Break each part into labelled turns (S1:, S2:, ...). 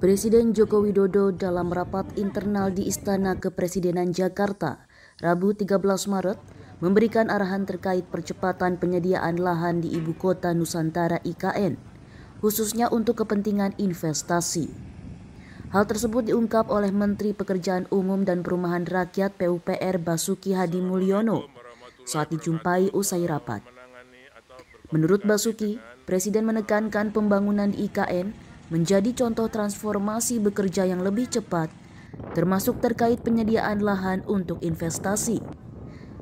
S1: Presiden Joko Widodo dalam rapat internal di Istana Kepresidenan Jakarta, Rabu 13 Maret, memberikan arahan terkait percepatan penyediaan lahan di Ibu Kota Nusantara IKN, khususnya untuk kepentingan investasi. Hal tersebut diungkap oleh Menteri Pekerjaan Umum dan Perumahan Rakyat PUPR Basuki Hadi Mulyono saat dijumpai usai rapat. Menurut Basuki, Presiden menekankan pembangunan di IKN menjadi contoh transformasi bekerja yang lebih cepat, termasuk terkait penyediaan lahan untuk investasi.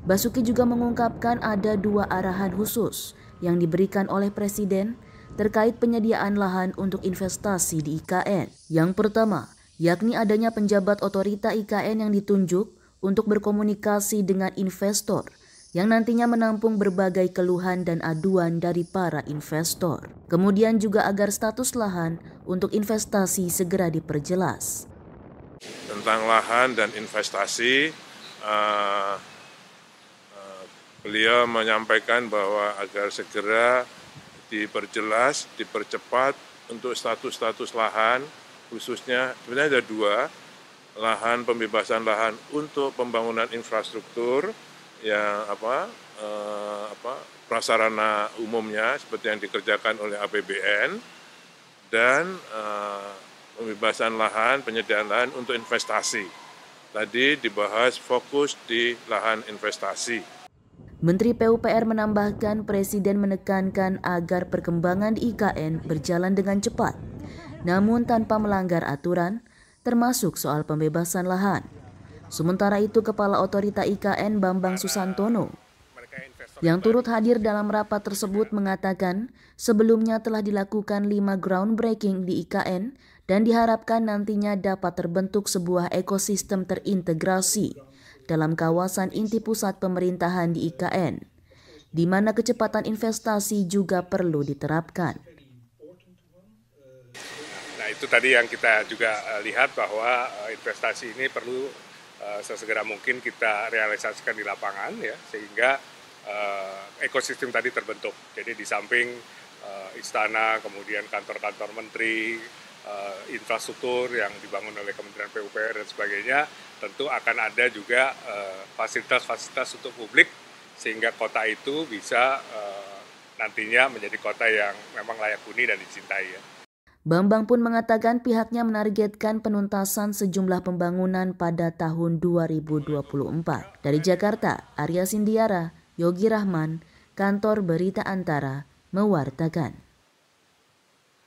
S1: Basuki juga mengungkapkan ada dua arahan khusus yang diberikan oleh Presiden terkait penyediaan lahan untuk investasi di IKN. Yang pertama, yakni adanya penjabat otorita IKN yang ditunjuk untuk berkomunikasi dengan investor – yang nantinya menampung berbagai keluhan dan aduan dari para investor. Kemudian juga agar status lahan untuk investasi segera diperjelas.
S2: Tentang lahan dan investasi, uh, uh, beliau menyampaikan bahwa agar segera diperjelas, dipercepat untuk status-status lahan, khususnya sebenarnya ada dua, lahan pembebasan lahan untuk pembangunan infrastruktur ya apa eh, apa prasarana umumnya seperti yang dikerjakan oleh APBN dan eh, pembebasan lahan, penyediaan lahan untuk investasi. Tadi dibahas fokus di lahan investasi.
S1: Menteri PUPR menambahkan Presiden menekankan agar perkembangan di IKN berjalan dengan cepat, namun tanpa melanggar aturan, termasuk soal pembebasan lahan. Sementara itu Kepala Otorita IKN Bambang Susantono yang turut hadir dalam rapat tersebut mengatakan sebelumnya telah dilakukan lima groundbreaking di IKN dan diharapkan nantinya dapat terbentuk sebuah ekosistem terintegrasi dalam kawasan inti pusat pemerintahan di IKN, di mana kecepatan investasi juga perlu diterapkan.
S3: Nah itu tadi yang kita juga eh, lihat bahwa eh, investasi ini perlu Eh, sesegera mungkin kita realisasikan di lapangan ya sehingga uh, ekosistem tadi terbentuk. Jadi di samping uh, istana, kemudian kantor-kantor menteri, uh, infrastruktur yang dibangun oleh Kementerian PUPR dan sebagainya, tentu akan ada juga fasilitas-fasilitas uh, untuk publik sehingga kota itu bisa uh, nantinya menjadi kota yang memang layak huni dan dicintai ya.
S1: Bambang pun mengatakan pihaknya menargetkan penuntasan sejumlah pembangunan pada tahun 2024. Dari Jakarta, Arya Sindiara, Yogi Rahman, Kantor Berita Antara, mewartakan.